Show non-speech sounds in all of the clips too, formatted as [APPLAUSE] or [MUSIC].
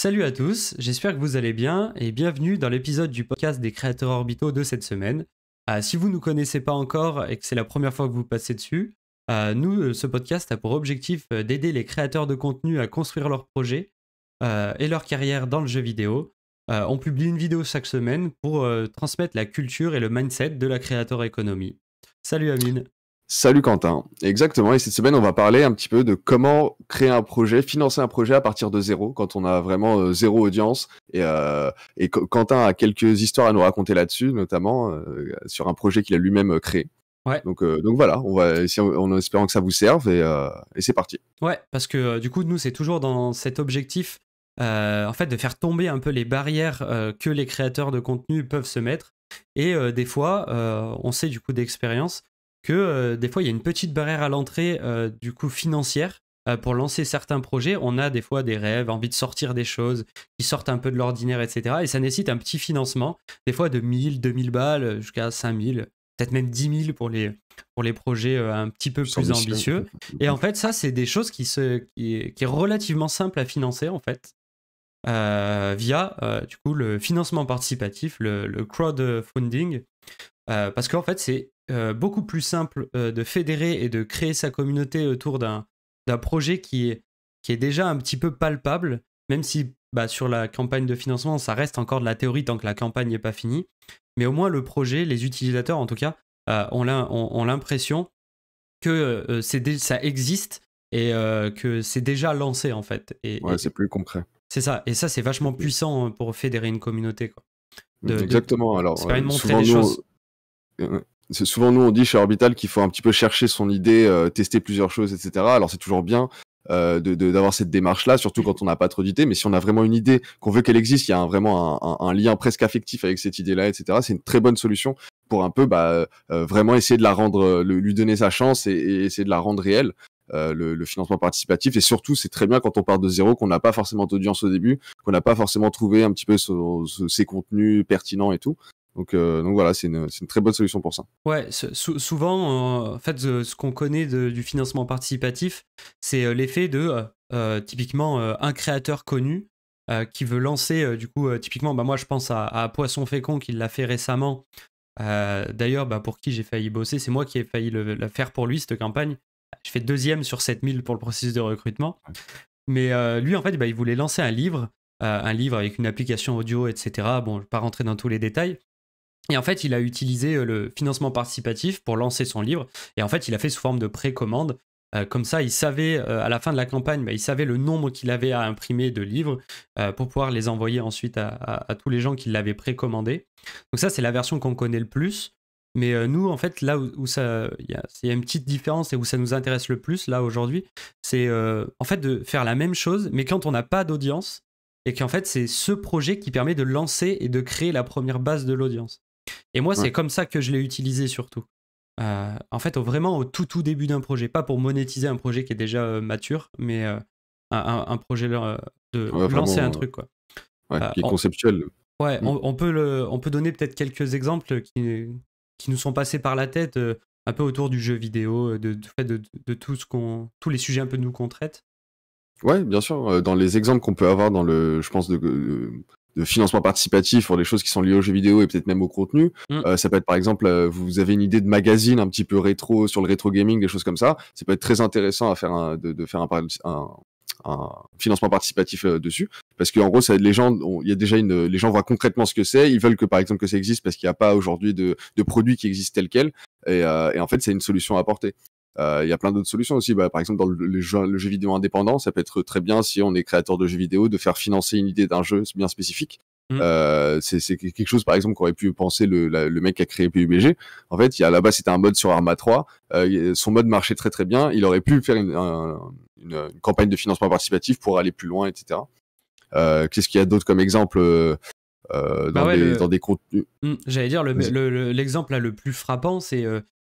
Salut à tous, j'espère que vous allez bien et bienvenue dans l'épisode du podcast des créateurs orbitaux de cette semaine. Euh, si vous ne nous connaissez pas encore et que c'est la première fois que vous passez dessus, euh, nous, euh, ce podcast a pour objectif d'aider les créateurs de contenu à construire leurs projets et leur carrière dans le jeu vidéo. on publie une vidéo chaque semaine pour transmettre la culture et le mindset de la créateur économie. Salut Amine. Salut Quentin. Exactement. Et cette semaine, on va parler un petit peu de comment créer un projet, financer un projet à partir de zéro, quand on a vraiment euh, zéro audience. Et, euh, Quentin a quelques histoires à nous raconter là-dessus, notamment euh, sur un projet qu'il a lui-même créé. Donc, voilà, on va en espérant que ça vous serve et, c'est parti. Ouais, parce que du coup, nous, c'est toujours dans cet objectif, en fait, de faire tomber un peu les barrières que les créateurs de contenu peuvent se mettre. Et des fois, on sait du coup d'expérience que euh, des fois il y a une petite barrière à l'entrée euh, du coup financière euh, pour lancer certains projets. On a des fois des rêves, envie de sortir des choses qui sortent un peu de l'ordinaire, etc. Et ça nécessite un petit financement, des fois de 1000, 2000 balles jusqu'à 5000, peut-être même 10 000 pour les, pour les projets un petit peu plus ambitieux. Et en fait, ça, c'est des choses qui, se, qui, est relativement simple à financer en fait. via du coup le financement participatif, le crowdfunding, euh, parce qu'en fait, c'est euh, beaucoup plus simple euh, de fédérer et de créer sa communauté autour d'un projet qui est, déjà un petit peu palpable, même si bah, sur la campagne de financement, ça reste encore de la théorie tant que la campagne n'est pas finie. Mais au moins, le projet, les utilisateurs en tout cas, ont l'impression que ça existe et que c'est déjà lancé en fait. Et, ouais, c'est plus concret. C'est ça, et ça c'est vachement puissant hein, pour fédérer une communauté. Mmh, exactement. Alors, c'est pas une choses euh, souvent nous on dit chez Orbital qu'il faut un petit peu chercher son idée, euh, tester plusieurs choses, etc. Alors c'est toujours bien euh, d'avoir de, cette démarche-là, surtout quand on n'a pas trop d'idées. Mais si on a vraiment une idée, qu'on veut qu'elle existe, il y a vraiment un, lien presque affectif avec cette idée-là, etc. C'est une très bonne solution pour un peu bah, vraiment essayer de la rendre, lui donner sa chance et, essayer de la rendre réelle. le, financement participatif. Et surtout, c'est très bien quand on part de zéro, qu'on n'a pas forcément d'audience au début, qu'on n'a pas forcément trouvé un petit peu ses contenus pertinents et tout. Euh, donc, voilà, c'est une, très bonne solution pour ça. Ouais, souvent, euh, en fait, ce, qu'on connaît du financement participatif, c'est euh, l'effet de typiquement un créateur connu qui veut lancer, du coup, typiquement, bah, moi je pense à, Poisson Fécond qui l'a fait récemment. D'ailleurs, bah, pour qui j'ai failli bosser, c'est moi qui ai failli le, faire pour lui, cette campagne. Je fais deuxième sur 7000 pour le processus de recrutement. Mais lui, en fait, bah, il voulait lancer un livre, un livre avec une application audio, etc. Bon, je ne vais pas rentrer dans tous les détails. Et en fait, il a utilisé euh, le financement participatif pour lancer son livre. Et en fait, il a fait sous forme de précommande. Euh, comme ça, il savait euh, à la fin de la campagne, bah, il savait le nombre qu'il avait à imprimer de livres pour pouvoir les envoyer ensuite à, tous les gens qui l'avaient précommandé. Donc ça, c'est la version qu'on connaît le plus. Mais nous, en fait, là où, ça, il y, a une petite différence et où ça nous intéresse le plus là aujourd'hui, c'est en fait de faire la même chose, mais quand on n'a pas d'audience et qu'en fait c'est ce projet qui permet de lancer et de créer la première base de l'audience. Et moi, c'est comme ça que je l'ai utilisé surtout. Euh, en fait, vraiment au tout tout début d'un projet, pas pour monétiser un projet qui est déjà euh, mature, mais euh, un, projet de lancer un truc quoi. qui est conceptuel. Ouais, mm. on, peut le, on peut donner peut-être quelques exemples qui, qui nous sont passés par la tête, un peu autour du jeu vidéo, de, de tout ce qu'on, tous les sujets un peu nous qu'on traite. Ouais, bien sûr. Dans les exemples qu'on peut avoir dans le, je pense de, de financement participatif pour des choses qui sont liées aux jeux vidéo et peut-être même au contenu. Mm. Euh, ça peut être par exemple, euh, vous avez une idée de magazine un petit peu rétro sur le rétro gaming, des choses comme ça. Ça peut être très intéressant à faire un, de, de, faire un, un, financement participatif euh, dessus, parce qu'en gros, ça les gens. Il y a déjà une, les gens voient concrètement ce que c'est. Ils veulent que par exemple que ça existe parce qu'il n'y a pas aujourd'hui de, de produits qui existe tel quel Et, et en fait, c'est une solution à apporter. Euh, il y a plein d'autres solutions aussi. Bah, par exemple, dans le, jeu, vidéo indépendant, ça peut être très bien si on est créateur de jeux vidéo de faire financer une idée d'un jeu bien spécifique. Mm. Euh, c'est quelque chose, par exemple, qu'aurait pu penser le, mec qui a créé PUBG. En fait, il y a là-bas, c'était un mode sur Arma 3. Euh, son mode marchait très très bien. Il aurait pu faire une, campagne de financement participatif pour aller plus loin, etc. Qu'est-ce qu'il y a d'autre comme exemple bah dans, des, contenus mm, J'allais dire, l'exemple le, le plus frappant, c'est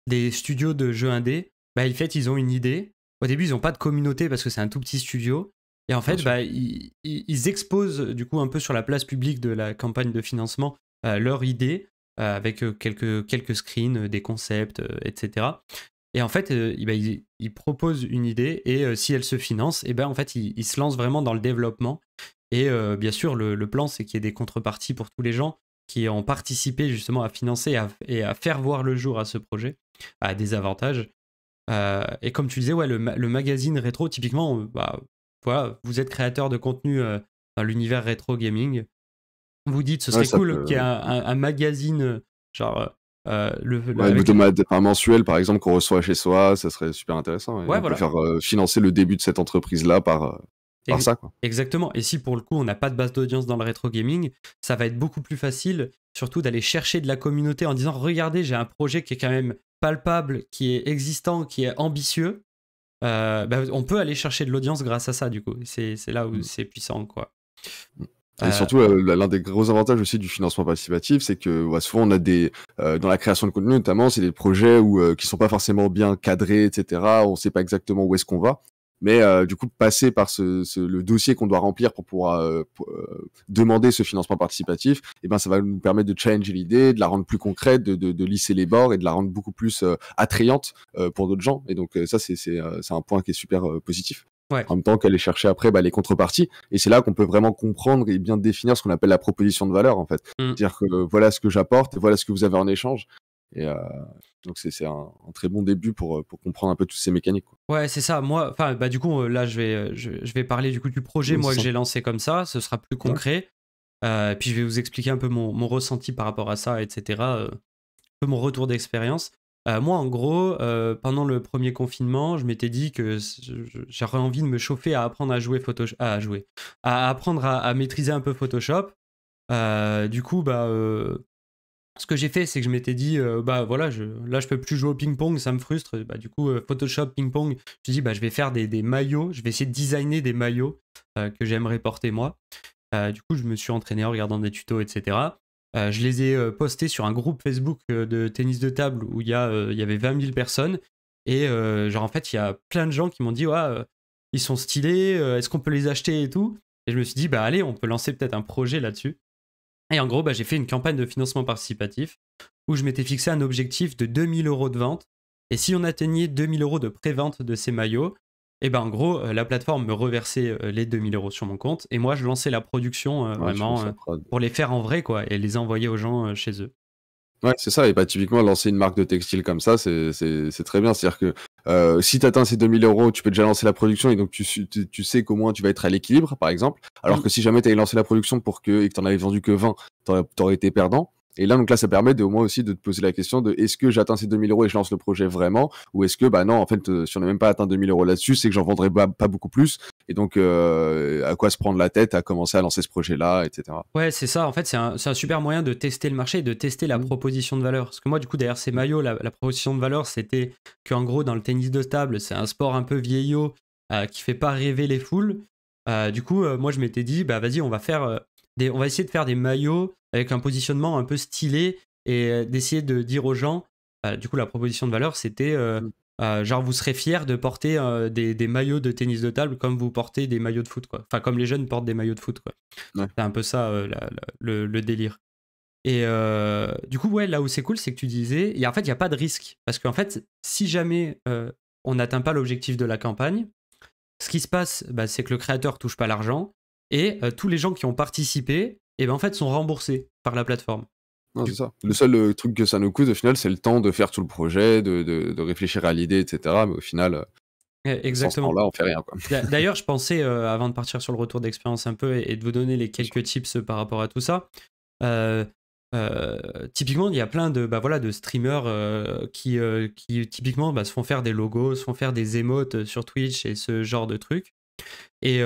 des studios de jeux indés bah, fait, ils ont une idée. Au début, ils n'ont pas de communauté parce que c'est un tout petit studio. Et en fait, bah, ils, ils, exposent du coup un peu sur la place publique de la campagne de financement euh, leur idée euh, avec euh, quelques, quelques screens, des concepts, etc. Et en fait, eh ben, ils, proposent une idée et si elle se finance, et eh ben, en fait, ils, se lancent vraiment dans le développement. Et bien sûr, le, plan, c'est qu'il y ait des contreparties pour tous les gens qui ont participé justement à financer et à faire voir le jour à ce projet, à des avantages. Euh, et comme tu disais, ouais, le, magazine rétro, typiquement, euh, bah, vous êtes créateur de contenu euh, dans l'univers rétro gaming. Vous dites, ce serait cool qu'il y ait un, magazine, genre. le, un mensuel par exemple qu'on reçoit chez soi ça serait super intéressant faire financer le début de cette entreprise là par, par ça exactement et si pour le coup on n'a pas de base d'audience dans le rétro gaming ça va être beaucoup plus facile surtout d'aller chercher de la communauté en disant regardez j'ai un projet qui est quand même palpable, qui est existant, qui est ambitieux, euh, bah, on peut aller chercher de l'audience grâce à ça, du coup. C'est là où mm. c'est puissant, quoi. Et euh, surtout, euh, l'un des gros avantages aussi du financement participatif, c'est que bah, souvent on a des dans la création de contenu notamment, c'est des projets où ne qui sont pas forcément bien cadrés, etc. On ne sait pas exactement où est-ce qu'on va. Mais euh, du coup, passer par ce, ce le dossier qu'on doit remplir pour pouvoir euh, euh, demander ce financement participatif, et eh ben, ça va nous permettre de changer l'idée, de la rendre plus concrète, de, de, de, lisser les bords et de la rendre beaucoup plus attrayante pour d'autres gens. Et donc, ça, c'est un point qui est super positif. Ouais. En même temps qu'aller chercher après bah, les contreparties. Et c'est là qu'on peut vraiment comprendre et bien définir ce qu'on appelle la proposition de valeur, en fait. Mmh. C'est-à-dire que voilà ce que j'apporte, voilà ce que vous avez en échange. Et euh, donc c'est un, très bon début pour, euh, pour comprendre un peu toutes ces mécaniques. Ouais, c'est ça. Moi, enfin, bah du coup, euh, là, je vais, je, vais parler du coup du projet, moi, que j'ai lancé comme ça. Ce sera plus concret. puis je vais vous expliquer un peu mon, ressenti par rapport à ça, etc. un peu mon retour d'expérience. moi, en gros, pendant le premier confinement, je m'étais dit que j'aurais envie de me chauffer à apprendre à jouer à jouer, à apprendre à, à maîtriser un peu Photoshop. du coup, bah ce que j'ai fait, c'est que je m'étais dit, euh, bah voilà, je, là je peux plus jouer au ping-pong, ça me frustre. Bah, du coup, euh, Photoshop, ping-pong, je me dis, bah je vais faire des, maillots, je vais essayer de designer des maillots euh, que j'aimerais porter moi. du coup, je me suis entraîné en regardant des tutos, etc. je les ai postés sur un groupe Facebook de tennis de table où il y, y avait 20 000 personnes. Et genre, en fait, il y a plein de gens qui m'ont dit, ils sont stylés, est-ce qu'on peut les acheter et tout. Et je me suis dit, bah allez, on peut lancer peut-être un projet là-dessus. Et en gros, bah, j'ai fait une campagne de financement participatif où je m'étais fixé un objectif de 2000 euros de vente. Et si on atteignait 2000 euros de pré-vente de ces maillots, eh ben en gros, euh, la plateforme me reversait euh, les 2000 euros sur mon compte et moi je lançais la production euh, vraiment pour les faire en vrai quoi et les envoyer aux gens chez eux. Ouais, c'est ça. Et bah, typiquement, lancer une marque de textile comme ça, c'est très bien. C'est-à-dire que euh, si tu atteins ces 2000 euros, tu peux déjà lancer la production et donc tu, sais qu'au moins tu vas être à l'équilibre, par exemple. Alors mm. que si jamais tu avais lancé la production pour que, et que tu n'en avais vendu que 20, tu aurais été perdant. Et là, donc là, ça permet de, au moins aussi de te poser la question de est-ce que j'atteins ces 2000 euros et je lance le projet vraiment Ou est-ce que, bah non, en fait, euh, si on n'a même pas atteint 2000 euros là-dessus, c'est que j'en vendrai pas, beaucoup plus. Et donc, euh, à quoi se prendre la tête, à commencer à lancer ce projet-là, etc. Ouais, c'est ça. En fait, c'est un, un, super moyen de tester le marché, de tester la mmh. proposition de valeur. Parce que moi, du coup, derrière ces maillots, la, proposition de valeur, c'était qu'en gros, dans le tennis de table, c'est un sport un peu vieillot euh, qui fait pas rêver les foules. du coup, moi, je m'étais dit, bah vas-y, on va faire. on va essayer de faire des maillots avec un positionnement un peu stylé et euh, d'essayer de dire aux gens, bah, du coup la proposition de valeur c'était euh, mm. euh, genre vous serez fiers de porter des, maillots de tennis de table comme vous portez des maillots de foot quoi. Enfin comme les jeunes portent des maillots de foot quoi. C'est un peu ça le, délire. Et du coup ouais là où c'est cool c'est que tu disais, et en fait il n'y a pas de risque parce qu'en fait si jamais on n'atteint pas l'objectif de la campagne, ce qui se passe bah, c'est que le créateur touche pas l'argent et tous les gens qui ont participé ben en fait sont remboursés par la plateforme. Le seul euh, truc que ça nous coûte au final, c'est le temps de faire tout le projet, de, réfléchir à l'idée, etc. Mais au final, euh, eh, exactement. Là, on fait rien. [LAUGHS] D'ailleurs, je pensais euh, avant de partir sur le retour d'expérience un peu et, de vous donner les quelques tips par rapport à tout ça. Euh, typiquement, il y a plein de bah, voilà de streamers qui, qui typiquement bah, se font faire des logos, se font faire des émotes sur Twitch et ce genre de trucs. Et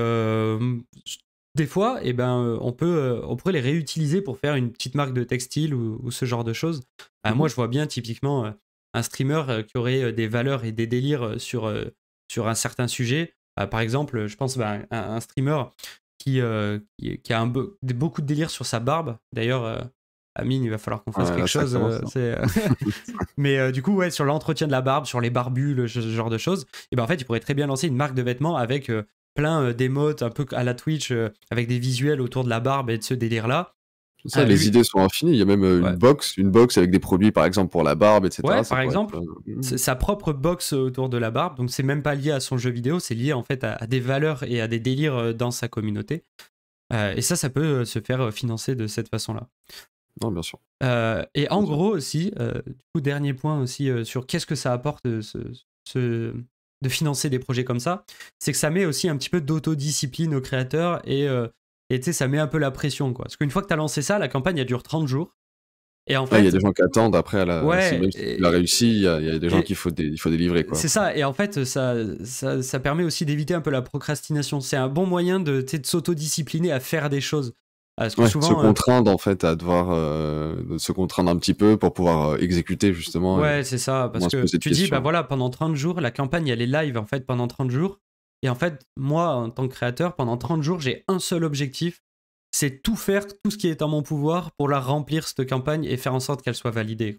des fois, eh ben, euh, on, peut, euh, on pourrait les réutiliser pour faire une petite marque de textile ou, ce genre de choses. Bah, mmh moi, je vois bien typiquement euh, un streamer qui aurait des valeurs et des délires sur, sur un certain sujet. Bah, par exemple, je pense à bah, un, streamer qui, qui, a un beaucoup de délires sur sa barbe. D'ailleurs, Amine, il va falloir qu'on fasse quelque chose. Hein. [LAUGHS] [LAUGHS] Mais du coup, sur l'entretien de la barbe, sur les barbus, ce genre de choses, et eh ben en fait, il pourrait très bien lancer une marque de vêtements avec plein euh, d'émotes un peu à la Twitch euh, avec des visuels autour de la barbe et de ce délire là. Ça, ah, les idées sont infinies. Il y a même euh, une box, une box avec des produits, par exemple pour la barbe, etc. par exemple, sa propre box autour de la barbe. Donc c'est même pas lié à son jeu vidéo, c'est lié en fait à, des valeurs et à des délires dans sa communauté. et ça, ça peut se faire financer de cette façon-là. Non, bien sûr. et en gros aussi, du coup, dernier point aussi sur qu'est-ce que ça apporte ce, de financer des projets comme ça, c'est que ça met aussi un petit peu d'autodiscipline aux créateurs et euh, ça met un peu la pression quoi. Parce qu'une fois que tu as lancé ça, la campagne elle dure 30 jours. Et en il y a des gens qui attendent après la, ouais, il y, a des gens qu'il faut, faut délivrer. C'est ça, et en fait, ça, ça, permet aussi d'éviter un peu la procrastination. C'est un bon moyen de, de s'autodiscipliner à faire des choses se euh, contraindre en fait à devoir euh, se contraindre un petit peu pour pouvoir euh, exécuter justement. Ouais, c'est ça. Parce que tu dis, bah voilà, pendant 30 jours, la campagne elle est live en fait pendant 30 jours. Et en fait, moi en tant que créateur, pendant 30 jours, j'ai un seul objectif c'est tout faire, tout ce qui est en mon pouvoir pour la remplir cette campagne et faire en sorte qu'elle soit validée.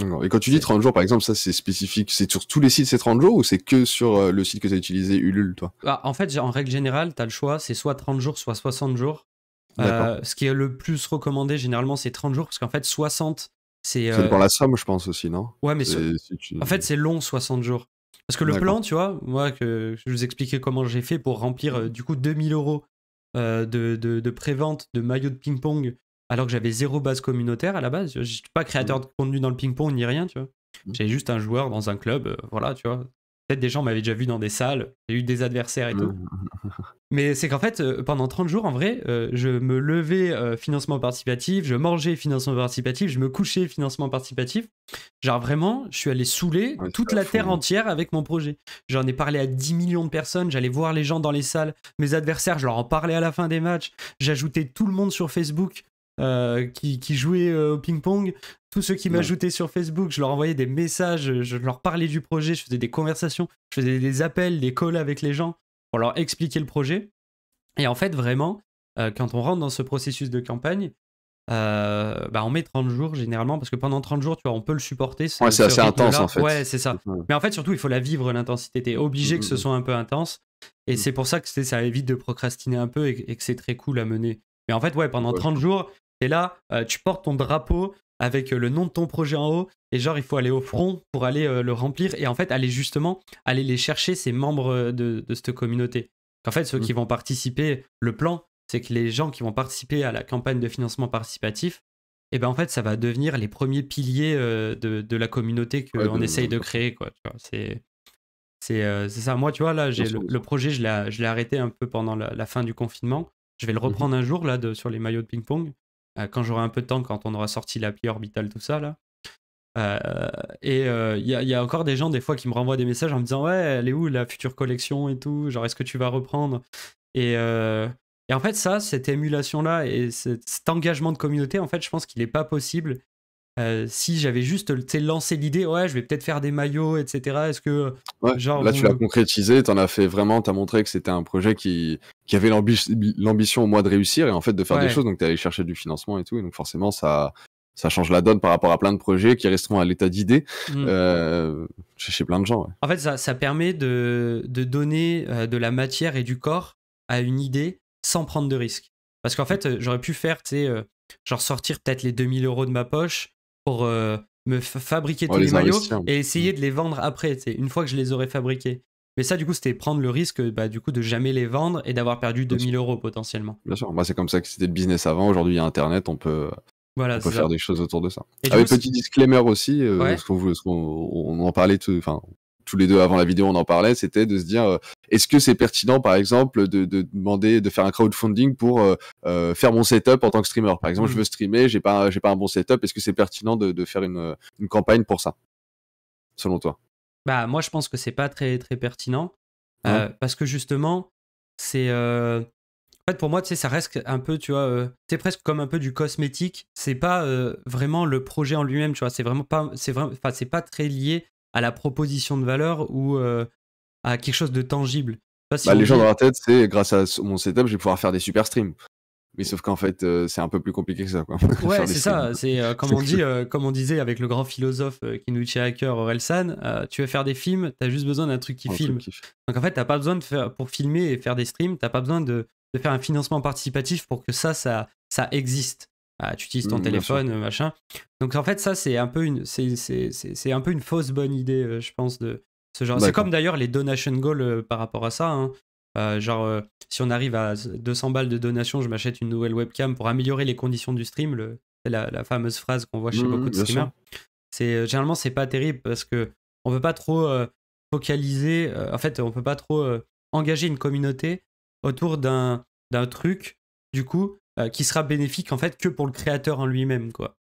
Et quand tu dis 30 jours, par exemple, ça c'est spécifique, c'est sur tous les sites c'est 30 jours ou c'est que sur le site que tu as utilisé, Ulule, toi bah, En fait, en règle générale, tu as le choix, c'est soit 30 jours, soit 60 jours. Euh, ce qui est le plus recommandé généralement, c'est 30 jours, parce qu'en fait, 60, c'est. Euh, pour la somme, je pense aussi, non Ouais, mais en fait, c'est long, 60 jours. Parce que le plan, tu vois, moi, que je vous expliquais comment j'ai fait pour remplir euh, du coup 2000 euros de, de, vente prévente de maillots de ping-pong, alors que j'avais zéro base communautaire à la base. Je suis pas créateur mmh. de contenu dans le ping-pong ni rien, tu vois. Mmh. j'ai juste un joueur dans un club, voilà, tu vois. En fait, des gens m'avaient déjà vu dans des salles, j'ai eu des adversaires et tout. Mm. [LAUGHS] Mais c'est qu'en fait, euh, pendant 30 jours, en vrai, euh, je me levais euh, financement participatif, je mangeais financement participatif, je me couchais financement participatif. Genre vraiment, je suis allé saouler toute la terre hein. entière avec mon projet. J'en ai parlé à 10 millions de personnes, j'allais voir les gens dans les salles, mes adversaires, je leur en parlais à la fin des matchs, j'ajoutais tout le monde sur Facebook. qui, qui, jouait au ping-pong, tous ceux qui m'ajoutaient sur Facebook, je leur envoyais des messages, je leur parlais du projet, je faisais des conversations, je faisais des appels, des calls avec les gens pour leur expliquer le projet. Et en fait, vraiment, euh, quand on rentre dans ce processus de campagne, euh, bah on met 30 jours généralement parce que pendant 30 jours, tu vois, on peut le supporter. ouais, c'est assez intense en fait. Ouais, c'est ça. Mais en fait, surtout, il faut la vivre l'intensité. es obligé que ce mm, mm, mm. soit un peu intense. Et c'est pour ça que ça évite de procrastiner un peu et, que c'est très cool à mener. Mais en fait, ouais, pendant 30 jours, es là, euh, tu portes ton drapeau, avec euh, le nom de ton projet en haut. Et genre, il faut aller au front pour aller euh, le remplir et en fait, aller justement, aller les chercher, ces membres euh, de, cette communauté. En fait, ceux mm. qui vont participer, le plan, c'est que les gens qui vont participer à la campagne de financement participatif, et eh ben en fait, ça va devenir les premiers piliers de, la communauté qu'on essaye de créer. quoi. C'est. C'est ça. Moi, tu vois, là, j'ai le, projet, je l'ai arrêté un peu pendant la, fin du confinement. Je vais le mm-hmm. reprendre un jour, là, de, sur les maillots de ping-pong. Euh, quand j'aurai un peu de temps, quand on aura sorti l'appli Orbital, tout ça, là. Euh, et euh, il y, a encore des gens des fois qui me renvoient des messages en me disant ouais elle est où la future collection et tout genre est-ce que tu vas reprendre et, en fait ça cette émulation là et cet, engagement de communauté en fait je pense qu'il n'est pas possible si j'avais juste lancé l'idée ouais je vais peut-être faire des maillots etc est-ce que genre là tu l'as concrétisé en as fait vraiment tu as montré que c'était un projet qui qui avait l'ambition au moins de réussir et en fait de faire des choses. Donc, tu allé chercher du financement et tout. Et donc, forcément, ça, ça change la donne par rapport à plein de projets qui resteront à l'état d'idée mm. euh, chez, plein de gens. En fait, ça, ça permet de, donner euh, de la matière et du corps à une idée sans prendre de risque. Parce qu'en fait, euh, j'aurais pu faire, tu sais, genre sortir peut-être les 2000 euros de ma poche pour me fabriquer oh, tous les, maillots et essayer mm. de les vendre après, une fois que je les aurais fabriqués. Mais ça, du coup, c'était prendre le risque bah, du coup, de jamais les vendre et d'avoir perdu 2000 euros potentiellement. Bien sûr, moi bah, c'est comme ça que c'était le business avant. Aujourd'hui, il y a Internet, on peut, voilà, faire des choses autour de ça. Avec petit disclaimer aussi, euh, qu'on on, en parlait enfin, tous les deux avant la vidéo, on en parlait, c'était de se dire euh, est-ce que c'est pertinent, par exemple, de, demander de faire un crowdfunding pour euh, euh, faire mon setup en tant que streamer Par exemple, je mmh. veux streamer, j'ai pas, j'ai pas un bon setup. Est-ce que c'est pertinent de, de faire une, une, campagne pour ça, selon toi bah, moi, je pense que c'est pas très, très pertinent. Euh, parce que justement, c'est. Euh, en fait, pour moi, tu sais, ça reste un peu, tu vois, euh, c'est presque comme un peu du cosmétique. C'est pas vraiment le projet en lui-même, tu vois. C'est vraiment pas. C'est vraiment... enfin, c'est pas très lié à la proposition de valeur ou à quelque chose de tangible. bah, les gens dans la tête, c'est grâce à mon setup, je vais pouvoir faire des super streams. Mais sauf qu'en fait, euh, c'est un peu plus compliqué que ça. Quoi. [LAUGHS] Ouais, c'est ça. C'est euh, [LAUGHS] comme on euh, on disait avec le grand philosophe Kinuchi Hacker San, tu veux faire des films, tu as juste besoin d'un truc qui filme. Donc en fait, t'as pas besoin de faire pour filmer et faire des streams, t'as pas besoin de, faire un financement participatif pour que ça, ça, ça existe. Ah, tu utilises ton mmh, téléphone, machin. Donc en fait, ça c'est un peu une, c'est un peu une fausse bonne idée, je pense de ce genre. Bah, c'est comme d'ailleurs les donation goals par rapport à ça. Hein. Euh, genre, euh, si on arrive à 200 balles de donation, je m'achète une nouvelle webcam pour améliorer les conditions du stream. Le, la, fameuse phrase qu'on voit chez mmh, beaucoup de streamers. C'est euh, généralement c'est pas terrible parce que on peut pas trop focaliser. en fait, on peut pas trop engager une communauté autour d'un d'un truc. Du coup, qui sera bénéfique en fait que pour le créateur en lui-même, quoi.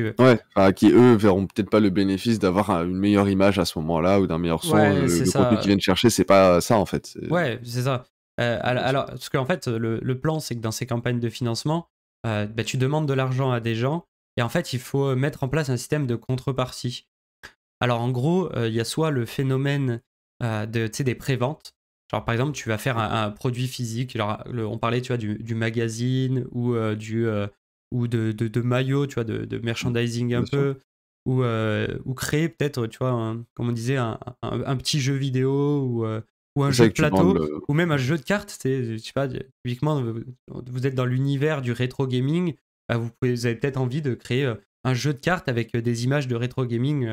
Ouais, qui eux verront peut-être pas le bénéfice d'avoir une meilleure image à ce moment-là ou d'un meilleur son. Euh, le, contenu qu'ils viennent chercher, c'est pas ça en fait. Ouais, c'est ça. Euh, alors, parce qu'en fait, le, plan, c'est que dans ces campagnes de financement, euh, bah, tu demandes de l'argent à des gens et en fait, il faut euh, mettre en place un système de contrepartie. Alors, en gros, il y a soit le phénomène de, des préventes. Genre, par exemple, tu vas faire un, produit physique. on parlait, tu vois, du magazine ou du ou de, de, de maillots, tu vois, de, merchandising un peu, ou, euh, ou créer peut-être, tu vois, un, comme on disait, un, un, petit jeu vidéo ou, euh, ou un jeu de plateau, ou même un jeu de cartes. tu sais pas, typiquement, vous êtes dans l'univers du rétro gaming, bah, vous, pouvez, avez peut-être envie de créer euh, un jeu de cartes avec des images de rétro gaming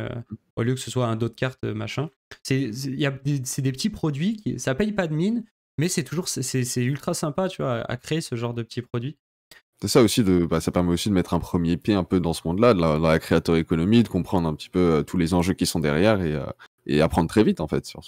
au lieu que ce soit un dos de cartes machin. C'est des, des petits produits qui ça paye pas de mine, mais c'est toujours c'est ultra sympa tu vois à créer ce genre de petits produits. C'est ça aussi, de, bah, ça permet aussi de mettre un premier pied un peu dans ce monde-là, dans la, créateur économie, de comprendre un petit peu euh, tous les enjeux qui sont derrière et, euh, apprendre très vite en fait. Sur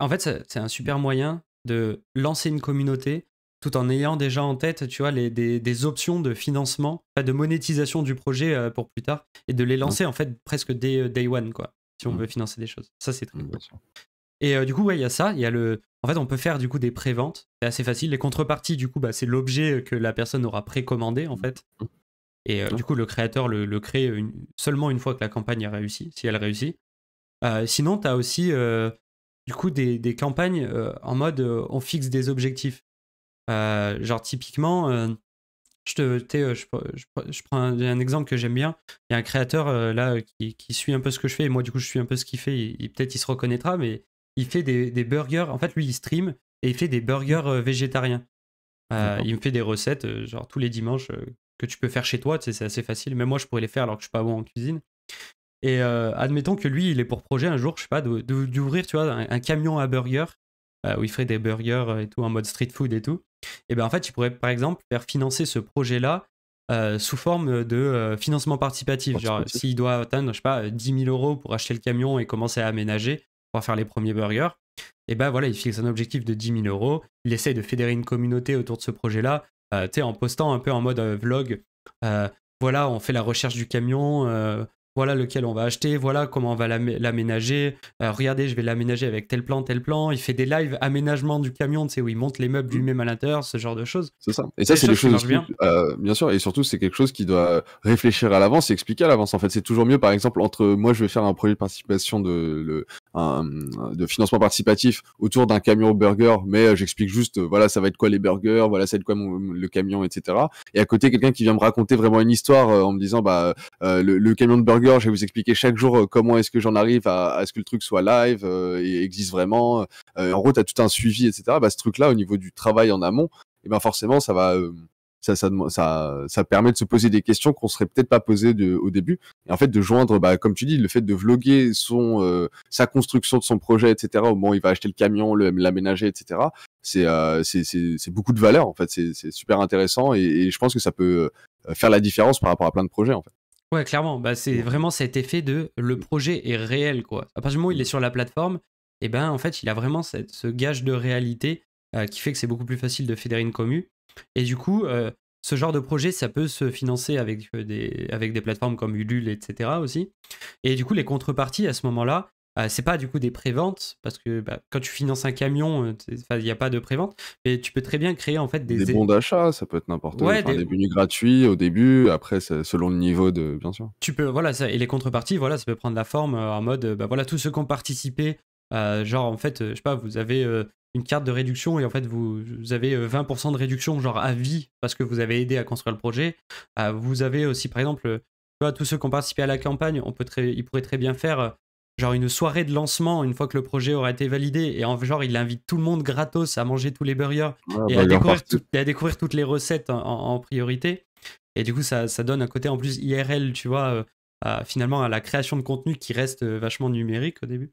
En fait, c'est un super moyen de lancer une communauté tout en ayant déjà en tête, tu vois, des, options de financement, de monétisation du projet euh, pour plus tard et de les lancer en fait presque dès day one, quoi, si on mmh. veut financer des choses. Ça, c'est très et euh, du coup, ouais, il y a ça. Il y a le. En fait, on peut faire du coup des préventes. C'est assez facile. Les contreparties, du coup, bah, c'est l'objet euh, que la personne aura précommandé en fait. Et euh, du coup, le créateur le, crée une... seulement une fois que la campagne a réussi, si elle réussit. sinon, tu as aussi du coup des, campagnes en mode on fixe des objectifs. genre typiquement, je, te, je, prends un, exemple que j'aime bien. Il y a un créateur là qui, suit un peu ce que je fais, et moi du coup je suis un peu ce qu'il fait. Peut-être il se reconnaîtra, mais il fait des, burgers. En fait, lui, il stream et il fait des burgers euh, végétariens. Euh, il me fait des recettes, euh, genre tous les dimanches, que tu peux faire chez toi. C'est assez facile. Même moi, je pourrais les faire alors que je suis pas bon en cuisine. Et admettons que lui, il est pour projet un jour, je sais pas, d'ouvrir, tu vois, un, camion à burgers où il ferait des burgers et tout en mode street food et tout. Et ben en fait, il pourrait par exemple faire financer ce projet-là sous forme de financement participatif. Genre, s'il doit atteindre, je sais pas, 10 000 euros pour acheter le camion et commencer à aménager, pour faire les premiers burgers, et ben voilà, il fixe un objectif de 10 000 euros, il essaye de fédérer une communauté autour de ce projet-là, euh, tu sais, en postant un peu en mode euh, vlog, euh, voilà, on fait la recherche du camion, voilà lequel on va acheter, voilà comment on va l'aménager. regardez, je vais l'aménager avec tel plan, tel plan. Il fait des lives aménagement du camion, tu sais, où il monte les meubles du même à l'intérieur, ce genre de choses. C'est ça. Et ça, c'est des choses. bien. bien sûr, et surtout, c'est quelque chose qui doit réfléchir à l'avance et expliquer à l'avance. En fait, c'est toujours mieux, par exemple, entre moi, je vais faire un projet de participation de le, euh, de financement participatif autour d'un camion burger, mais euh, j'explique juste, euh, voilà, ça va être quoi les burgers, voilà, ça va être quoi le camion, etc. Et à côté, quelqu'un qui vient me raconter vraiment une histoire en me disant, bah, le, camion de burger, je vais vous expliquer chaque jour comment est-ce que j'en arrive à, ce que le truc soit live et existe vraiment. en gros, tu as tout un suivi, etc. Bah, ce truc-là, au niveau du travail en amont, et eh ben forcément, ça va ça, permet de se poser des questions qu'on serait peut-être pas posé au début. Et en fait, de joindre, bah, comme tu dis, le fait de vlogger son, euh, sa construction de son projet, etc. Au moment où il va acheter le camion, l'aménager, etc. Euh, c'est, c'est, beaucoup de valeur en fait. C'est, super intéressant et, je pense que ça peut euh, faire la différence par rapport à plein de projets en fait. Ouais, clairement. Bah, c'est vraiment cet effet de le projet est réel quoi. À partir du moment où il est mm. sur la plateforme, et eh ben en fait il a vraiment ce gage de réalité qui fait que c'est beaucoup plus facile de fédérer une commu et du coup, euh, ce genre de projet, ça peut se financer avec euh, des, avec des plateformes comme Ulule, etc. aussi. Et du coup, les contreparties à ce moment-là, euh, c'est pas du coup des préventes, parce que bah, quand tu finances un camion, il n'y a pas de prévente, mais tu peux très bien créer en fait des. Des bons d'achat, ça peut être n'importe quoi. des... gratuits au début, après, selon le niveau de. Bien sûr. Tu peux, voilà, ça, et les contreparties, voilà, ça peut prendre la forme en mode, bah, voilà, tous ceux qui ont participé, genre, en fait, je je sais pas, vous avez une carte de réduction et en fait vous, avez 20% euh, de réduction genre à vie parce que vous avez aidé à construire le projet. Euh, vous avez aussi par exemple, euh, vois, tous ceux qui ont participé à la campagne, on peut très, ils pourraient très bien faire genre une soirée de lancement une fois que le projet aura été validé et en genre il invite tout le monde gratos à manger tous les burgers ah, bah, et, à découvrir toutes les recettes en, priorité. Et du coup ça, donne un côté en plus IRL, tu vois, finalement à la création de contenu qui reste vachement numérique au début.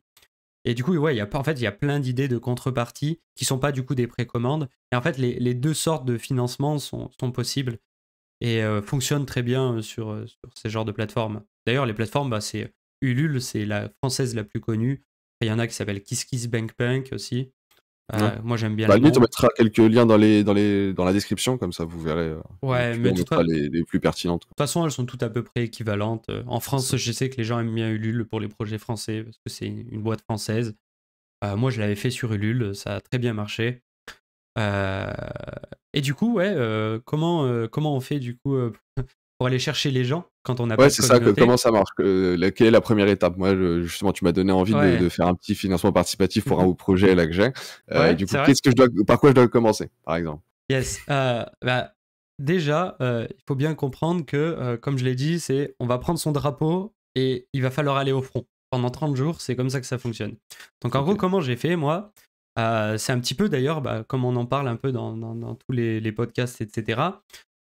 Et du coup, y a, en fait, il y a plein d'idées de contreparties qui ne sont pas du coup des précommandes. Et en fait, les, deux sortes de financements sont, possibles et euh, fonctionnent très bien euh, sur, euh, sur ces genres de plateformes. D'ailleurs, les plateformes, bah, c'est Ulule, c'est la française la plus connue. Il y en a qui s'appelle Bank aussi. Euh, moi, j'aime bien. Bah, limite, on mettra quelques liens dans, les, dans, les, dans la description, comme ça vous verrez. Euh, ouais, mais les, plus pertinentes. De toute façon, elles sont toutes à peu près équivalentes. Euh, en France, je sais que les gens aiment bien Ulule pour les projets français, parce que c'est une boîte française. moi, je l'avais fait sur Ulule, ça a très bien marché. Et du coup, ouais, comment, comment on fait du coup pour aller chercher les gens quand on a ouais, c'est ça. comment ça marche Quelle est la première étape Moi, justement, tu m'as donné envie de, faire un petit financement participatif pour un [LAUGHS] projet là que j'ai. et euh, du coup, qu'est-ce que je dois, par quoi je dois commencer, par exemple Yes. Euh, bah, déjà, euh, il faut bien comprendre que, comme je l'ai dit, c'est on va prendre son drapeau et il va falloir aller au front pendant 30 jours. C'est comme ça que ça fonctionne. Donc, en gros, comment j'ai fait moi C'est un petit peu d'ailleurs, bah, comme on en parle un peu dans, dans, tous les podcasts, etc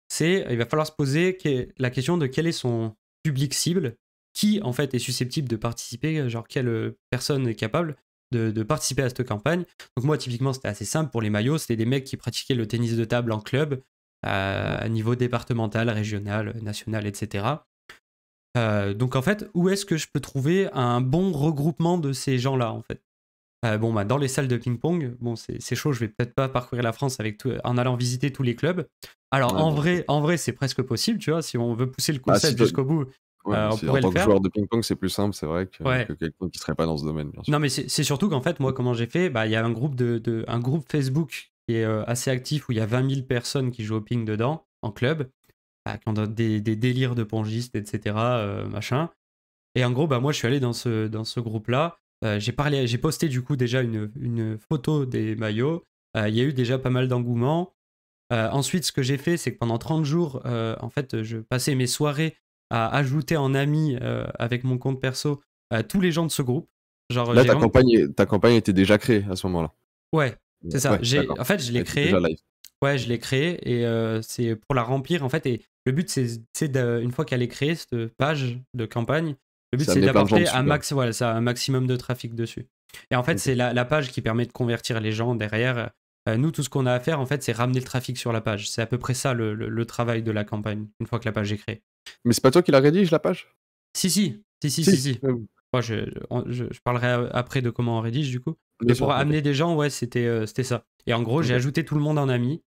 c'est il va falloir se poser la question de quel est son public cible, qui en fait est susceptible de participer, euh, genre quelle euh, personne est capable de, participer à cette campagne. Donc moi typiquement c'était assez simple pour les maillots, c'était des mecs qui pratiquaient le tennis de table en club à, niveau départemental, régional, national, etc. Euh, donc en fait, où est-ce que je peux trouver un bon regroupement de ces gens-là en fait euh, bon, bah, dans les salles de ping-pong, bon, c'est chaud, je vais peut-être pas parcourir la France avec en allant visiter tous les clubs. Alors, en, vrai, en vrai, c'est presque possible, tu vois, si on veut pousser le concept bah, jusqu'au bout. Ouais, euh, on joueur de ping-pong, c'est plus simple, c'est vrai, que, quelqu'un qui serait pas dans ce domaine. Bien sûr. Non, mais c'est surtout qu'en fait, moi, comment j'ai fait, bah, il y a un groupe, de, un groupe Facebook qui est euh, assez actif où il y a 20 000 personnes qui jouent au ping dedans, en club, bah, qui ont des, des, délires de pongistes, etc., euh, machin. Et en gros, bah, moi, je suis allé dans ce, dans ce groupe-là. Euh, j'ai parlé, j'ai posté du coup déjà une, photo des maillots. Euh, il y a eu déjà pas mal d'engouement. Euh, ensuite, ce que j'ai fait, c'est que pendant 30 jours, en fait, je passais mes soirées à ajouter en ami avec mon compte perso tous les gens de ce groupe. Genre, Là, ta campagne, était déjà créée à ce moment-là. Ouais, c'est ça. en fait, je l'ai créée. Ouais, je l'ai créée et c'est pour la remplir en fait. Et le but, c'est, une fois qu'elle est créée, cette page de campagne, le but, c'est d'apporter un, max, voilà, un maximum de trafic dessus. Et en fait, c'est la, page qui permet de convertir les gens derrière. Euh, nous, tout ce qu'on a à faire, en fait, c'est ramener le trafic sur la page. C'est à peu près ça le, travail de la campagne, une fois que la page est créée. Mais c'est pas toi qui la rédige, la page Si, si. Si, si, si. si, ah Moi, je, parlerai après de comment on rédige, du coup. Mais pour amener des gens, ouais, euh, c'était ça. Et en gros, j'ai ajouté tout le monde en ami.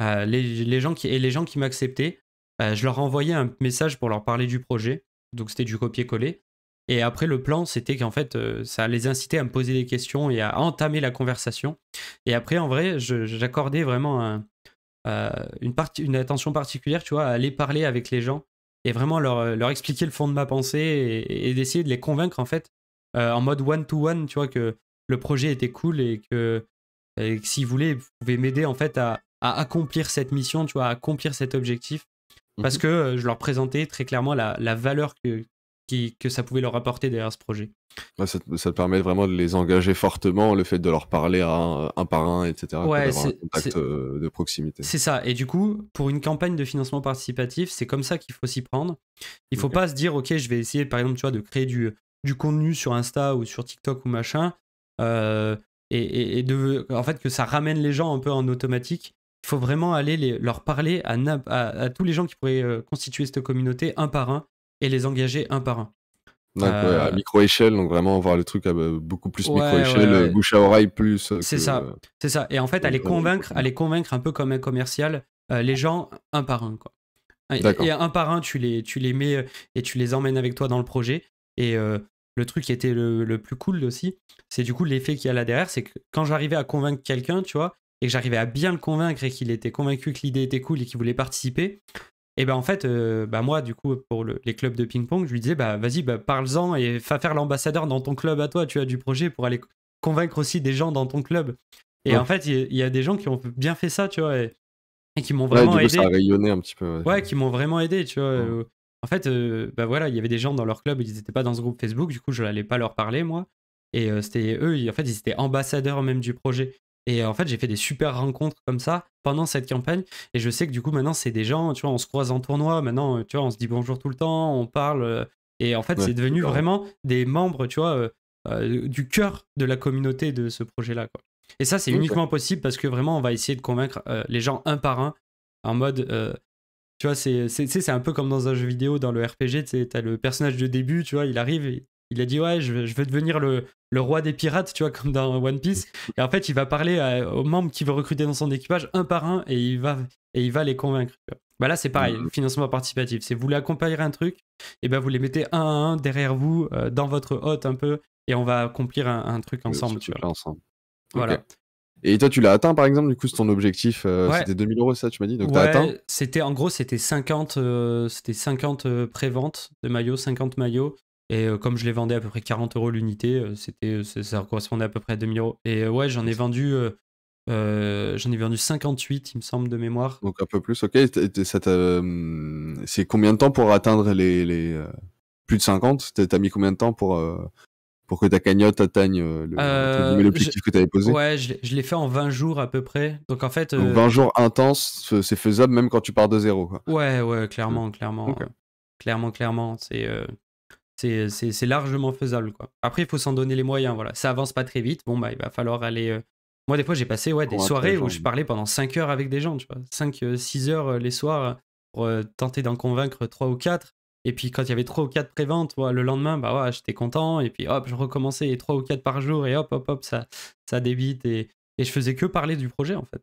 Euh, les, gens qui, et les gens qui m'acceptaient, je leur envoyais un message pour leur parler du projet donc c'était du copier-coller. Et après, le plan, c'était qu'en fait, euh, ça les incitait à me poser des questions et à entamer la conversation. Et après, en vrai, j'accordais vraiment euh, une, attention particulière, tu vois, à aller parler avec les gens et vraiment leur, euh, expliquer le fond de ma pensée et, d'essayer de les convaincre, en fait, en mode one-to-one, tu vois, que le projet était cool et que, si s'ils voulaient, vous pouvaient m'aider, en fait, à, à accomplir cette mission, tu vois, à accomplir cet objectif parce mhm. que euh, je leur présentais très clairement la, la valeur que, qui, que ça pouvait leur apporter derrière ce projet. Bah, ça, te permet vraiment de les engager fortement, le fait de leur parler un, un par un, etc. Ouais, c'est, un contact euh, de proximité. C'est ça. Et du coup, pour une campagne de financement participatif, c'est comme ça qu'il faut s'y prendre. Il ne faut pas se dire, OK, je vais essayer, par exemple, tu vois, de créer du, du contenu sur Insta ou sur TikTok ou machin. Euh, et, et, et, de, en fait, que ça ramène les gens un peu en automatique il faut vraiment aller leur parler à, à, tous les gens qui pourraient euh, constituer cette communauté un par un et les engager un par un. à euh, micro-échelle, donc vraiment voir le truc euh, beaucoup plus micro-échelle, bouche à oreille plus. C'est ça, c'est ça. Et en fait, aller convaincre, aller convaincre un peu comme un commercial, les gens un par un. Quoi. Et, un par un, tu les, tu les mets et tu les emmènes avec toi dans le projet. Et le truc qui était le, le plus cool aussi, c'est du coup l'effet qu'il y a là derrière, c'est que quand j'arrivais à convaincre quelqu'un, tu vois, et que j'arrivais à bien le convaincre et qu'il était convaincu que l'idée était cool et qu'il voulait participer, et eh ben en fait, euh, bah moi, du coup, pour les clubs de ping-pong, je lui disais, bah vas-y, bah, parle-en et fais faire l'ambassadeur dans ton club à toi, tu as du projet pour aller convaincre aussi des gens dans ton club. Et en fait, il y, a des gens qui ont bien fait ça, tu vois, et, qui m'ont vraiment ouais, coup, aidé. Ça a rayonné un petit peu. Ouais, qui m'ont vraiment aidé, tu vois. Euh, en fait, euh, bah voilà, il y avait des gens dans leur club, ils n'étaient pas dans ce groupe Facebook, du coup, je n'allais pas leur parler, moi. Et c'était eux, en fait, ils étaient ambassadeurs même du projet. Et en fait, j'ai fait des super rencontres comme ça pendant cette campagne. Et je sais que du coup, maintenant, c'est des gens, tu vois, on se croise en tournoi. Maintenant, tu vois, on se dit bonjour tout le temps, on parle. Euh, et en fait, c'est devenu vraiment des membres, tu vois, euh, euh, du cœur de la communauté de ce projet-là. Et ça, c'est uniquement possible parce que vraiment, on va essayer de convaincre les gens un par un en mode. tu vois, c'est un peu comme dans un jeu vidéo, dans le RPG, tu as le personnage de début, tu vois, il arrive, il a dit ouais je veux, devenir le, roi des pirates tu vois comme dans One Piece et en fait il va parler aux membres qu'il veut recruter dans son équipage un par un et il va et il va les convaincre bah là c'est pareil le mmh. financement participatif c'est vous l'accompagner un truc et ben vous les mettez un à un derrière vous euh, dans votre hôte un peu et on va accomplir un, truc ensemble tu vois. ensemble voilà Et toi, tu l'as atteint par exemple, du coup, c'est ton objectif, euh, c'était 2000 euros, ça, tu m'as dit, donc atteint C'était en gros, c'était 50, euh, c'était 50 pré-ventes de maillots, 50 maillots. Et euh, comme je les vendais à peu près 40 euros l'unité, euh, c'était, euh, ça correspondait à peu près à 2000 euros. Et ouais, j'en ai vendu. j'en ai vendu 58, il me semble, de mémoire. Donc un peu plus, ok. Hum, c'est combien de temps pour atteindre les, plus de 50 T'as mis combien de temps pour, pour que ta cagnotte atteigne le, objectif que t'avais posé Ouais, je, l'ai fait en 20 jours à peu près. Donc en fait. 20 jours intenses, c'est faisable même quand tu pars de zéro. Quoi. Ouais, ouais, clairement, clairement. Clairement, clairement. C'est c'est largement faisable. Quoi. Après, il faut s'en donner les moyens. Voilà. Ça avance pas très vite. Bon, bah, il va falloir aller. Euh, moi, des fois, j'ai passé ouais, des soirées où je parlais pendant 5 heures avec des gens, tu vois. 5, 6 euh, heures euh, les soirs pour tenter d'en convaincre 3 ou 4. Et puis, quand il y avait 3 ou 4 préventes, ouais, le lendemain, bah ouais, j'étais content. Et puis, hop, je recommençais 3 ou 4 par jour. Et hop, hop, hop, ça, ça débite. Et, et je faisais que parler du projet, en fait.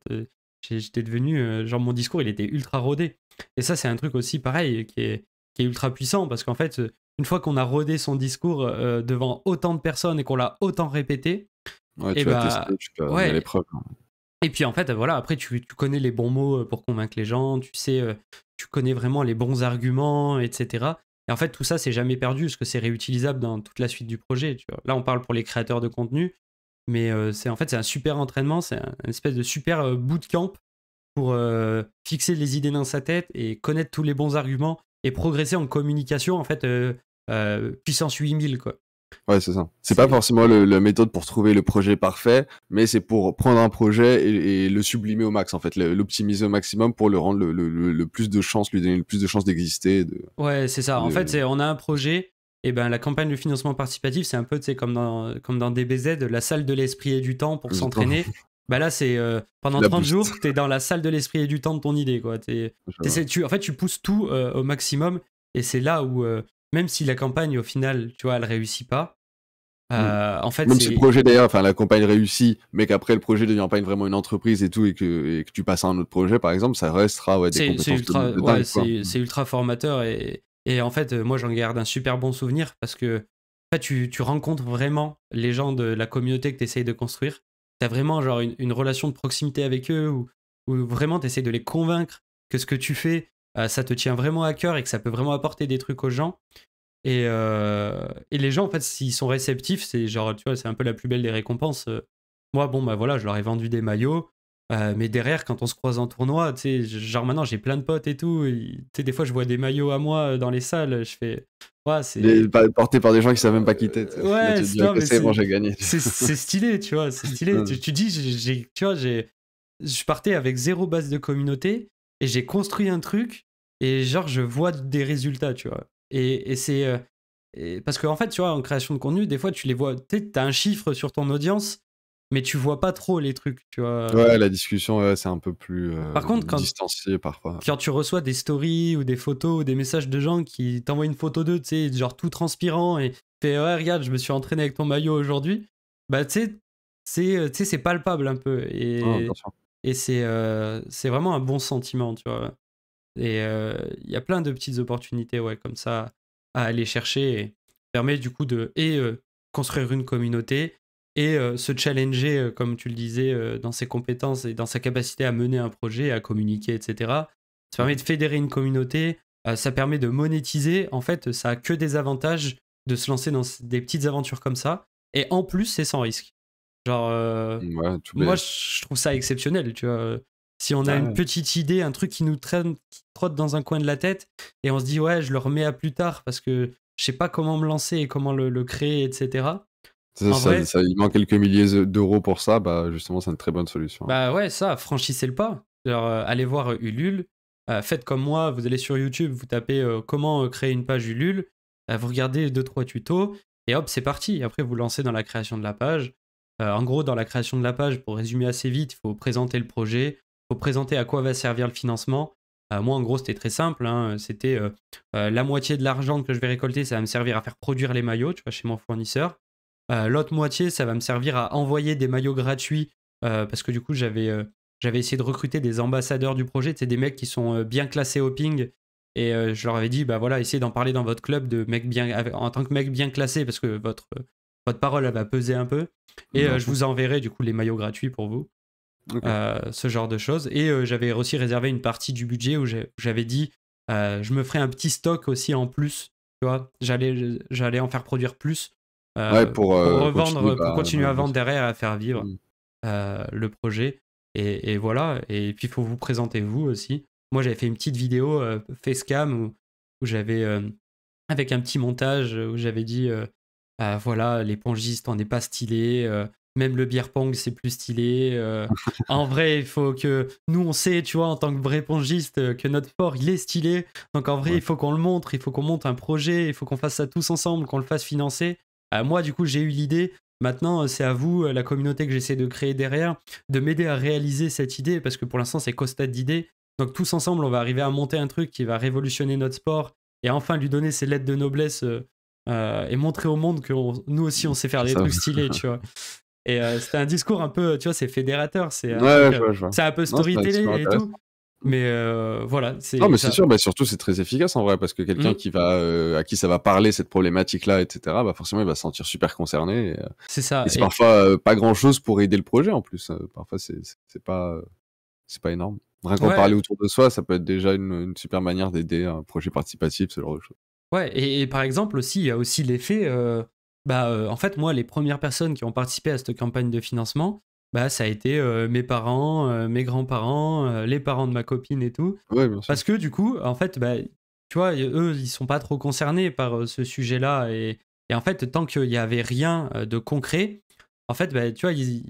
J'étais devenu. Genre, mon discours, il était ultra rodé. Et ça, c'est un truc aussi pareil qui est, qui est ultra puissant parce qu'en fait, une fois qu'on a rodé son discours euh, euh, devant autant de personnes et qu'on l'a autant répété, et eh tu bah, l'épreuve. Et puis en fait, voilà, après tu, connais les bons mots euh, pour convaincre les gens, tu sais, tu connais vraiment les bons arguments, etc. Et en fait, tout ça, c'est jamais perdu parce que c'est réutilisable dans toute la suite du projet. Là, on parle pour les créateurs de contenu, mais c'est en fait c'est un super entraînement, c'est une espèce de super bootcamp pour fixer les idées dans sa tête et connaître tous les bons arguments et progresser en communication en fait euh, puissance 8000, quoi. Ouais, c'est ça. C'est pas forcément la méthode pour trouver le projet parfait, mais c'est pour prendre un projet et, le sublimer au max, en fait, l'optimiser au maximum pour le rendre le, le, plus de chance, lui donner le plus de chances d'exister. De, ouais, c'est ça. En fait, on a un projet, et ben la campagne de financement participatif, c'est un peu, comme dans, comme dans DBZ, la salle de l'esprit et du temps pour s'entraîner. [LAUGHS] Bah là, c'est euh, pendant 30 jours jours, t'es dans la salle de l'esprit et du temps de ton idée, quoi. es, tu, en fait, tu pousses tout euh, au maximum, et c'est là où même si la campagne, au final, tu vois, elle réussit pas, mm. euh, en fait, Même si le projet d'ailleurs, enfin la campagne réussit, mais qu'après le projet devient pas vraiment une entreprise et tout, et que, tu passes à un autre projet, par exemple, ça restera des c'est, compétences. C'est mm. ultra, formateur et, en fait, moi j'en garde un super bon souvenir parce que en tu, rencontres vraiment les gens de la communauté que tu essayes de construire. Tu as vraiment genre une, relation de proximité avec eux ou où vraiment tu essayes de les convaincre que ce que tu fais, euh, ça te tient vraiment à cœur et que ça peut vraiment apporter des trucs aux gens. Euh, et, les gens, en fait, s'ils sont réceptifs, c'est genre, tu vois, c'est un peu la plus belle des récompenses. Euh, moi, bon, bah voilà, je leur ai vendu des maillots. mais derrière, quand on se croise en tournoi, tu sais, genre maintenant j'ai plein de potes et tout. Tu sais, des fois je vois des maillots à moi dans les salles, je fais. Ouais, c'est. Porté par des gens qui savent même pas quitter. Ouais, c'est C'est stylé, tu vois, [LAUGHS] tu, dis, tu vois, j'ai. Je partais avec zéro base de communauté et j'ai construit un truc et genre, je vois des résultats, tu vois. Et, et c'est. Euh, parce qu'en en fait, tu vois, en création de contenu, des fois, tu les vois. Tu as un chiffre sur ton audience, mais tu vois pas trop les trucs, tu vois. Ouais, la discussion, c'est un peu plus euh, Par contre, distancié parfois. Quand tu reçois des stories ou des photos ou des messages de gens qui t'envoient une photo d'eux, tu sais, genre tout transpirant et fait Ouais, regarde, je me suis entraîné avec ton maillot aujourd'hui, bah, tu sais, c'est euh, palpable un peu. Et, et c'est c'est vraiment un bon sentiment, tu vois. Et euh, il y a plein de petites opportunités, comme ça, à aller chercher et permet du coup de euh, construire une communauté et euh, se challenger, comme tu le disais, dans ses compétences et dans sa capacité à mener un projet, à communiquer, etc. Ça permet de fédérer une communauté, ça permet de monétiser. En fait, ça a que des avantages de se lancer dans des petites aventures comme ça. Et en plus, c'est sans risque. Genre, mmh, moi, je trouve ça exceptionnel, tu vois. Si on a ah une petite idée, un truc qui nous traîne, qui trotte dans un coin de la tête, et on se dit ouais, je le remets à plus tard parce que je sais pas comment me lancer et comment le, créer, etc. Ça, il manque quelques milliers d'euros pour ça, bah justement, c'est une très bonne solution. Bah ouais, ça, franchissez le pas. Euh, allez voir euh, Ulule. Euh, faites comme moi, vous allez sur YouTube, vous tapez comment créer une page Ulule, vous regardez deux trois tutos et hop, c'est parti. Après, vous lancez dans la création de la page. en gros, dans la création de la page, pour résumer assez vite, il faut présenter le projet, faut présenter à quoi va servir le financement. Euh, moi, en gros, c'était très simple. Hein. c'était euh, euh, la moitié de l'argent que je vais récolter, ça va me servir à faire produire les maillots, chez mon fournisseur. L'autre moitié, ça va me servir à envoyer des maillots gratuits parce que du coup, j'avais essayé de recruter des ambassadeurs du projet, c'est des mecs qui sont bien classés au ping. Et je leur avais dit, bah voilà, essayez d'en parler dans votre club de bien, en tant que mec bien classé parce que votre votre parole va peser un peu. Et mmh, je vous enverrai du coup les maillots gratuits pour vous. Euh, ce genre de choses. Et euh, j'avais aussi réservé une partie du budget où j'avais dit, euh, je me ferai un petit stock aussi en plus. Tu vois, j'allais, en faire produire plus pour, revendre, continuer, pour continuer à, vendre derrière et à faire vivre mm. le projet. Et, voilà. Et puis, il faut vous présenter vous aussi. Moi, j'avais fait une petite vidéo facecam où, j'avais, avec un petit montage, où j'avais dit, bah, voilà, l'épongiste on n'est pas stylé même le beer pong, c'est plus stylé. Euh. en vrai, il faut que nous, on sait, tu vois, en tant que vrai pongiste, euh, que notre sport, il est stylé. Donc en vrai, il faut qu'on le montre, il faut qu'on monte un projet, il faut qu'on fasse ça tous ensemble, qu'on le fasse financer. Bah, moi, du coup, j'ai eu l'idée. Maintenant, euh, c'est à vous, la communauté que j'essaie de créer derrière, de m'aider à réaliser cette idée, parce que pour l'instant, c'est costade d'idées. Donc tous ensemble, on va arriver à monter un truc qui va révolutionner notre sport et enfin lui donner ses lettres de noblesse et montrer au monde que nous aussi, on sait faire des trucs stylés, tu vois. [LAUGHS] Et euh, c'était un discours un peu, tu vois, c'est fédérateur, c'est un, euh, un, peu storytelling et tout. Mais euh, voilà voilà. Non, mais c'est sûr, bah, surtout c'est très efficace en vrai, parce que quelqu'un mmh. qui va, à qui ça va parler cette problématique-là, etc., bah, forcément il va se sentir super concerné. c'est ça. Et c'est parfois pas grand-chose pour aider le projet en plus. parfois c'est pas, c'est pas énorme. Rien qu'en parler autour de soi, ça peut être déjà une, super manière d'aider un projet participatif, ce genre de choses. Ouais, et, par exemple aussi, il y a aussi l'effet, bah, euh, en fait, moi, les premières personnes qui ont participé à cette campagne de financement, bah, ça a été euh, mes parents, euh, mes grands-parents, les parents de ma copine et tout. Parce que du coup, en fait, bah, tu vois, eux, ils sont pas trop concernés par ce sujet-là. Et, en fait, tant qu'il n'y avait rien de concret, en fait, bah, tu vois, ils,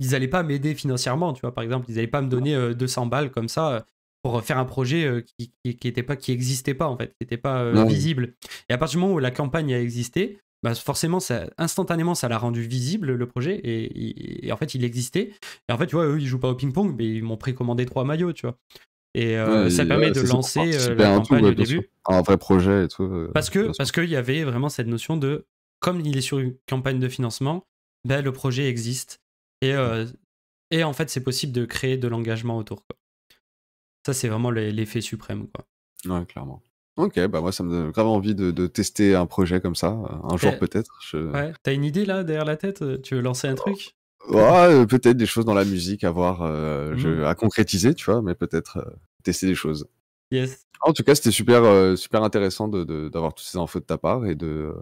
n'allaient pas m'aider financièrement, tu vois, par exemple, ils n'allaient pas me donner 200 balles comme ça pour faire un projet qui n'existait pas, qui pas en fait, qui n'était pas visible. Et à partir du moment où la campagne a existé, bah, forcément, ça, instantanément, ça l'a rendu visible le projet et, en fait, il existait. Et en fait, tu vois, eux, ils jouent pas au ping-pong, mais ils m'ont précommandé trois maillots, tu vois. Et euh, ça permet de lancer euh, campagne au début. Un vrai projet et tout. Euh, parce que parce qu'il y avait vraiment cette notion de comme il est sur une campagne de financement, ben le projet existe et en fait, c'est possible de créer de l'engagement autour. Quoi. Ça, c'est vraiment l'effet suprême, quoi. Ouais, clairement. Ok, bah moi ça me donne grave envie de, tester un projet comme ça, un jour peut-être. Ouais. T'as une idée là derrière la tête euh, Tu veux lancer un truc ouais, euh, Peut-être des choses dans la musique à voir, euh, mmh. à concrétiser, tu vois, mais peut-être tester des choses. Yes. En tout cas, c'était super, super intéressant d'avoir de, toutes ces infos de ta part et de,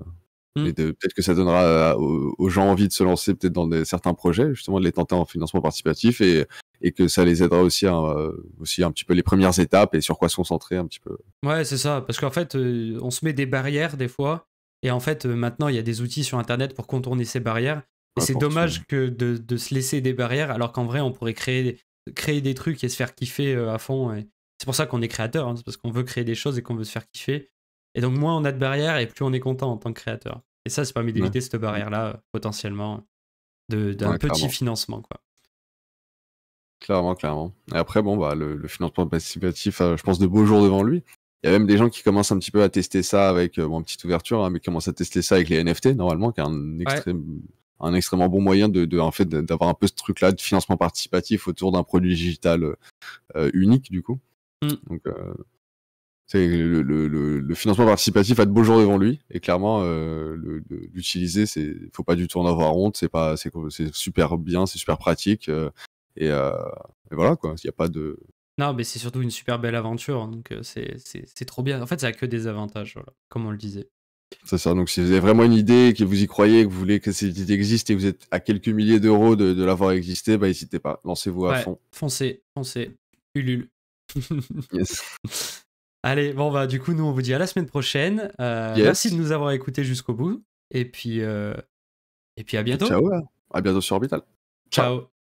Mmh. peut-être que ça donnera euh, aux, gens envie de se lancer peut-être dans certains projets, justement de les tenter en financement participatif et, que ça les aidera aussi euh, aussi un petit peu les premières étapes et sur quoi se concentrer un petit peu. Ouais, c'est ça, parce qu'en fait, euh, on se met des barrières des fois et en fait, maintenant, il y a des outils sur Internet pour contourner ces barrières. Et c'est dommage que de, se laisser des barrières alors qu'en vrai, on pourrait créer, créer des trucs et se faire kiffer à fond. Et... C'est pour ça qu'on est créateur, hein, parce qu'on veut créer des choses et qu'on veut se faire kiffer. Et donc, moins on a de barrières et plus on est content en tant que créateur. Et ça, ça permet d'éviter cette barrière-là, euh, potentiellement, d'un petit financement. Quoi. Clairement, clairement. Et après, bon, bah, le, financement participatif, euh, je pense, de beaux jours devant lui. Il y a même des gens qui commencent un petit peu à tester ça avec, euh, une petite ouverture, hein, mais commencent à tester ça avec les NFT, normalement, qui est un, extrêmement bon moyen de, en fait, d'avoir un peu ce truc-là de financement participatif autour d'un produit digital unique, du coup. Mmh. Donc, le, le, le, financement participatif a de beaux jours devant lui et clairement euh, l'utiliser c'est faut pas du tout en avoir honte c'est pas c'est super bien c'est super pratique euh, euh, et, voilà quoi il n'y a pas de non mais c'est surtout une super belle aventure hein. donc euh, c'est trop bien en fait ça a que des avantages voilà, comme on le disait c'est ça donc si vous avez vraiment une idée que vous y croyez que vous voulez que cette idée existe et que vous êtes à quelques milliers d'euros de, l'avoir existé bah n'hésitez pas lancez-vous à fond foncez foncez ulule [LAUGHS] yes. [LAUGHS] Allez, bon, bah, du coup, nous, on vous dit à la semaine prochaine. Euh, merci de nous avoir écoutés jusqu'au bout. Et puis, euh, et puis à bientôt. Ciao. Hein. À bientôt sur Orbital. Ciao.